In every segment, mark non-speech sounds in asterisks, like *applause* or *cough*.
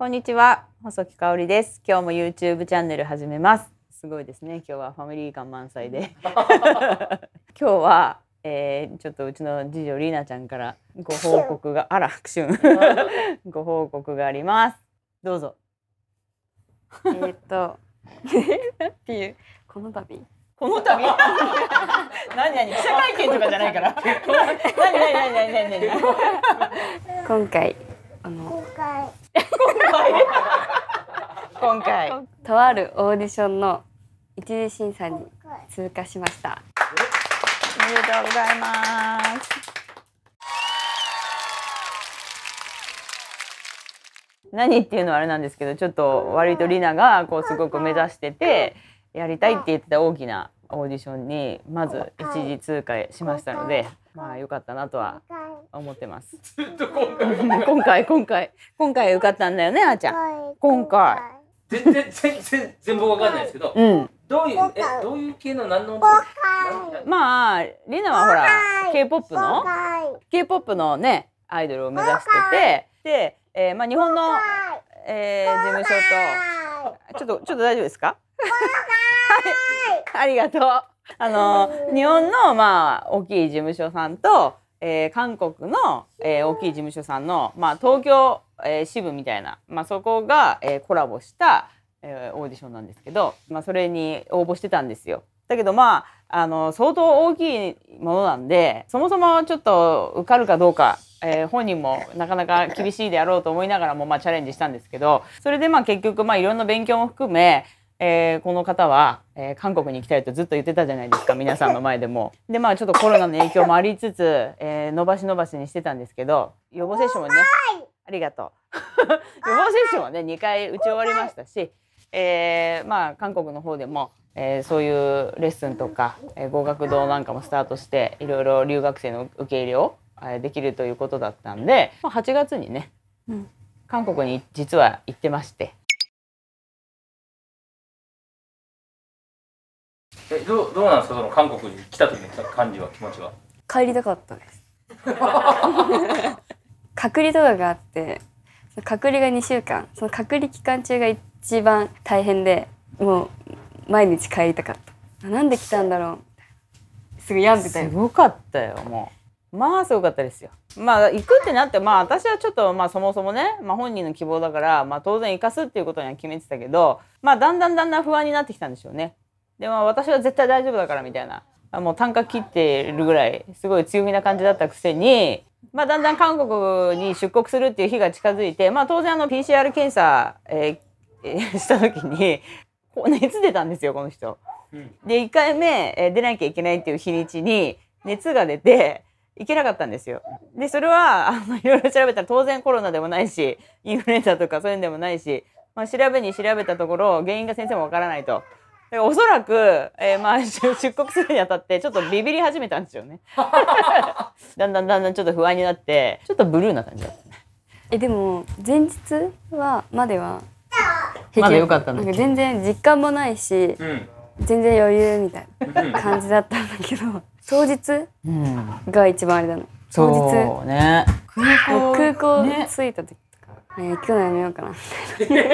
こんにちは、細木香織です。今日も YouTube チャンネル始めます。すごいですね。今日はファミリー感満載で。*laughs* 今日は、えー、ちょっとうちの次女りなちゃんからご報告があら拍手ご報告があります。どうぞ。えっとっていうこの度この度何何記者会見とかじゃないから。*laughs* 何何何何何何。今回あの今回今回 *laughs* とあるオーディションの一次審査に通過しましたおめでとうございます何っていうのはあれなんですけどちょっと割とリナがこうすごく目指しててやりたいって言ってた大きなオーディションにまず一時通過しましたのでまあ良かったなとは思ってます。*laughs* 今回今回今回受かったんだよねあーちゃん。今回。全然全然全部わかんないですけど、うん。どういうえどういう系の何の音今まあリナはほら K-POP の今回 K-POP のねアイドルを目指しててで、えーまあ日本の、えー、事務所とちょっとちょっと大丈夫ですか？はい *laughs* ありがとう。あの日本のまあ大きい事務所さんとえー、韓国の、えー、大きい事務所さんの、まあ、東京、えー、支部みたいな、まあ、そこが、えー、コラボした、えー、オーディションなんですけど、まあ、それに応募してたんですよ。だけどまああの相当大きいものなんでそもそもちょっと受かるかどうか、えー、本人もなかなか厳しいであろうと思いながらも、まあ、チャレンジしたんですけどそれでまあ結局、まあ、いろんな勉強も含めえー、この方は、えー、韓国に行きたいとずっと言ってたじゃないですか皆さんの前でも。でまあちょっとコロナの影響もありつつ、えー、伸ばし伸ばしにしてたんですけど予防接種もねありがとう *laughs* 予防接種もね2回打ち終わりましたし、えー、まあ韓国の方でも、えー、そういうレッスンとか、えー、語学堂なんかもスタートしていろいろ留学生の受け入れを、えー、できるということだったんで、まあ、8月にね、うん、韓国に実は行ってまして。えどうどうなんですかその韓国に来た時の感じは気持ちは帰りたかったです *laughs* 隔離とかがあって隔離が2週間その隔離期間中が一番大変でもう毎日帰りたかったなんで来たんだろうすぐ病んでたよすごかったよもうまあすごかったですよまあ行くってなってまあ私はちょっとまあそもそもね、まあ、本人の希望だから、まあ、当然行かすっていうことには決めてたけどまあだんだんだんだん不安になってきたんでしょうねでも私は絶対大丈夫だからみたいなもう単価切ってるぐらいすごい強気な感じだったくせに、まあ、だんだん韓国に出国するっていう日が近づいて、まあ、当然あの PCR 検査、えー、*laughs* した時に熱出たんですよこの人。で1回目、え出なきゃいけないっていう日にちに熱が出て行けなかったんですよ。でそれはあのいろいろ調べたら当然コロナでもないしインフルエンザとかそういうのでもないし、まあ、調べに調べたところ原因が先生もわからないと。おそらく、えー、まあ *laughs* 出国するにあたってちょっとビビり始めたんですよね *laughs* だんだんだんだんちょっと不安になってちょっとブルーな感じだったねえでも前日はまではまだ良かったんだ全然実感もないし、うん、全然余裕みたいな感じだったんだけど当日が一番あれだな、ね、当日ね空港着いた時とか、ね、えー、今日のやめようかな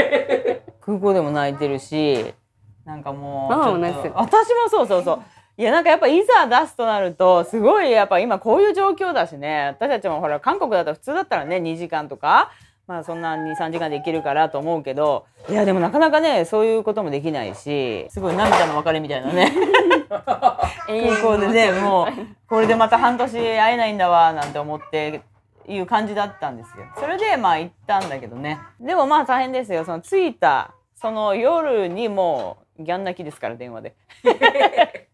*laughs* 空港でも泣いてるしなんかもう私もそうそうそう。いやなんかやっぱいざ出すとなるとすごいやっぱ今こういう状況だしね私たちもほら韓国だと普通だったらね2時間とかまあそんな23時間できるからと思うけどいやでもなかなかねそういうこともできないしすごい涙の別れみたいなねい子 *laughs* でねもう *laughs* これでまた半年会えないんだわなんて思っていう感じだったんですよそれでまあ行ったんだけどねでもまあ大変ですよその着いたその夜にもギャン泣きですから電話で。*laughs*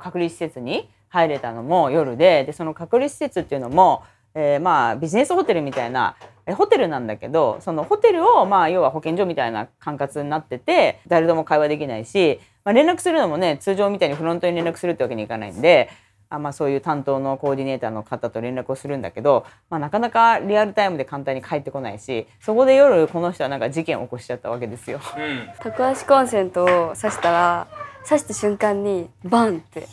隔離施設に入れたのも夜ででその隔離施設っていうのも、えー、まあビジネスホテルみたいなホテルなんだけどそのホテルをまあ要は保健所みたいな管轄になってて誰とも会話できないし、まあ、連絡するのもね通常みたいにフロントに連絡するってわけにいかないんであまあ、そういう担当のコーディネーターの方と連絡をするんだけど、まあ、なかなかリアルタイムで簡単に帰ってこないしそこで夜この人はなんか事件を起こしちゃったわけですよ。うん、足コンセントを刺したら刺した瞬間にバンって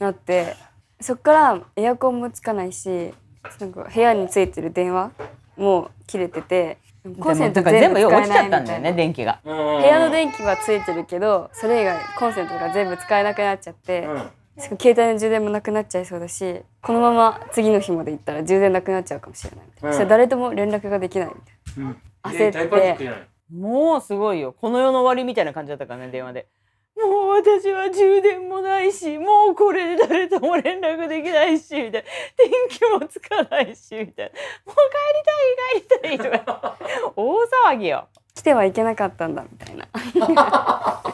なってそっからエアコンもつかないしなんか部屋についてる電話も切れてて。コンセント全部落ちちゃったんだよね電気が部屋の電気はついてるけどそれ以外コンセントが全部使えなくなっちゃって、うんしかも携帯の充電もなくなっちゃいそうだしこのまま次の日まで行ったら充電なくなっちゃうかもしれないみたいな、うん、そしたら誰とも連絡ができないみたいな、うん、焦ってもうすごいよこの世の終わりみたいな感じだったからね電話でもう私は充電もないしもうこれで誰とも連絡できないしみたいな天気もつかないしみたいなもう帰りたい帰りたいとか大騒ぎよ来てはいけなかったんだみたいな *laughs*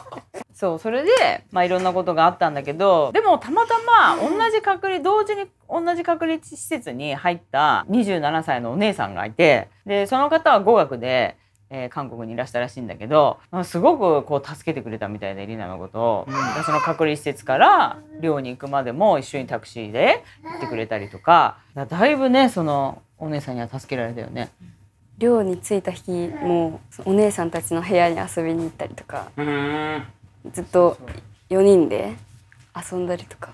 そうそれで、まあ、いろんなことがあったんだけどでもたまたま同じ隔離同時に同じ隔離施設に入った27歳のお姉さんがいてでその方は語学でえー、韓国にいらしたらしいんだけど、すごくこう助けてくれたみたいでリナのことを、うん、その隔離施設から寮に行くまでも一緒にタクシーで行ってくれたりとかだだいぶねそのお姉さんには助けられたよね。寮に着いた日もお姉さんたちの部屋に遊びに行ったりとか。ずっと4人で遊んだりとか。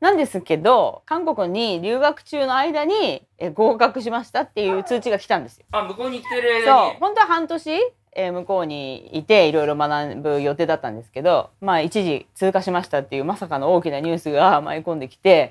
なんですけど韓国に留学中の間にえ合格しましたっていう通知が来たんですよ。あ向こうに来てるそう本当は半年え向こうにいていろいろ学ぶ予定だったんですけど、まあ、一時通過しましたっていうまさかの大きなニュースが舞い込んできて、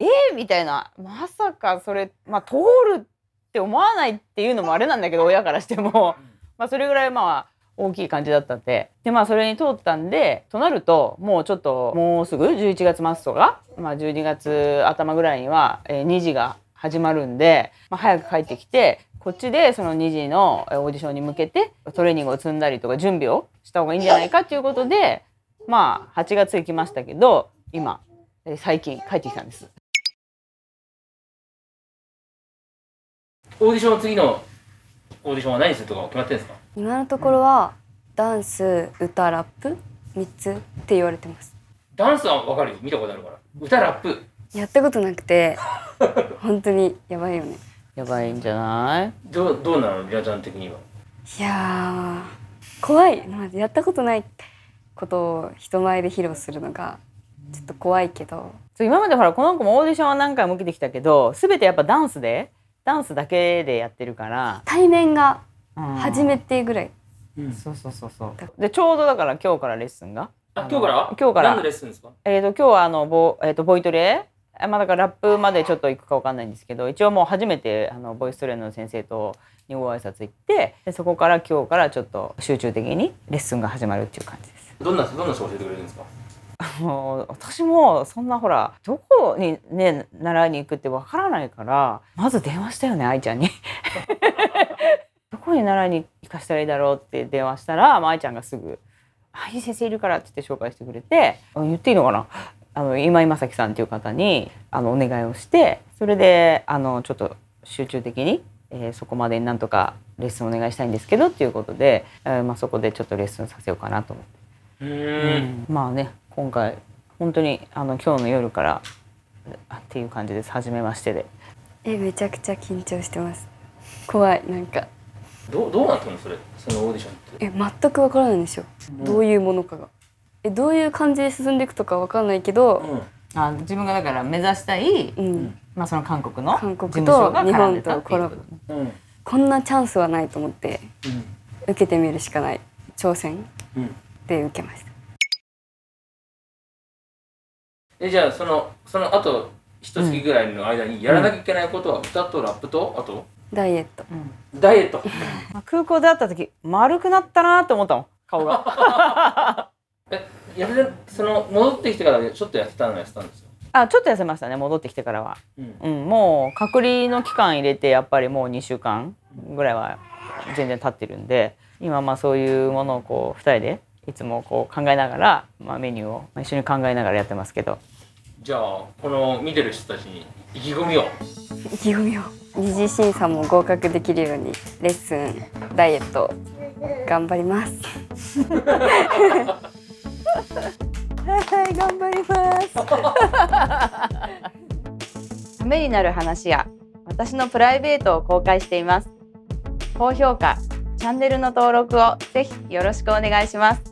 うん、えみたいなまさかそれ、まあ、通るって思わないっていうのもあれなんだけど親からしても、まあ、それぐらいまあ大きい感じだったんででまあそれに通ったんでとなるともうちょっともうすぐ11月末とか、まあ、12月頭ぐらいには、えー、2時が始まるんで、まあ、早く帰ってきてこっちでその2時のオーディションに向けてトレーニングを積んだりとか準備をした方がいいんじゃないかっていうことでまあ8月行きましたけど今最近帰ってきたんです。オーディション次のオーディションは何するとか決まってるんですか今のところは、ダンス歌ラップ3つって言われてますダンスはわかるよ見たことあるから歌ラップやったことなくて *laughs* 本当にやばいよねやばいんじゃないどうどうなのりなちゃん的にはいや怖いまずやったことないことを人前で披露するのがちょっと怖いけどそう今までほらこの子もオーディションは何回も受けてきたけど全てやっぱダンスでダンスだけでやってるから対面が初めてぐらい、うん、そうそうそうそうでちょうどだから今日からレッスンがあ今日から今日から何レッスンですかえっ、ー、と今日はあのボ,、えーと、ボイトレまあ、だからラップまでちょっと行くか分かんないんですけど一応もう初めてあのボイストレーナーの先生とにご挨拶行ってでそこから今日からちょっと集中的にレッスンが始まるっていう感じですどんなどんな人教えてくれるんですかもう私もそんなほらどこにね習いに行くってわからないからまず電話したよね愛ちゃんに *laughs* ういう奈に行かしたらいいだろうって電話したら、まあ、愛ちゃんがすぐ「あいい先生いるから」って言って紹介してくれて言っていいのかなあの今井正樹さんっていう方にあのお願いをしてそれであのちょっと集中的に、えー、そこまでになんとかレッスンお願いしたいんですけどっていうことで、えーまあ、そこでちょっとレッスンさせようかなと思って。うんまあね今回本当にあの今日の夜からっていう感じです初めましてでえめちゃくちゃ緊張してます怖いなんかどうどうなってんのそれそのオーディションってえ全くわからないんですよ、うん、どういうものかがえどういう感じで進んでいくとかわかんないけど、うん、あ自分がだから目指したい、うん、まあその韓国の韓国と日本とコラボ、うん、こんなチャンスはないと思って、うん、受けてみるしかない挑戦うん、で受けました、えじゃあそのその後一月ぐらいの間にやらなきゃいけないことは歌とラップとあとダイエット、ダイエット空港で会った時丸くなったなと思ったもん顔が *laughs* えやるその戻ってきてからちょっと痩せたのやってたんですよあちょっと痩せましたね戻ってきてからは、うん、うん、もう隔離の期間入れてやっぱりもう2週間ぐらいは全然経ってるんで今まあそういうものをこう2人でいつもこう考えながら、まあ、メニューを一緒に考えながらやってますけどじゃあこの見てる人たちに意気込みを意気込みを二次審査も合格できるようにレッスンダイエット頑張りますはいはい頑張りますためになる話や私のプライベートを公開しています高評価チャンネルの登録をぜひよろしくお願いします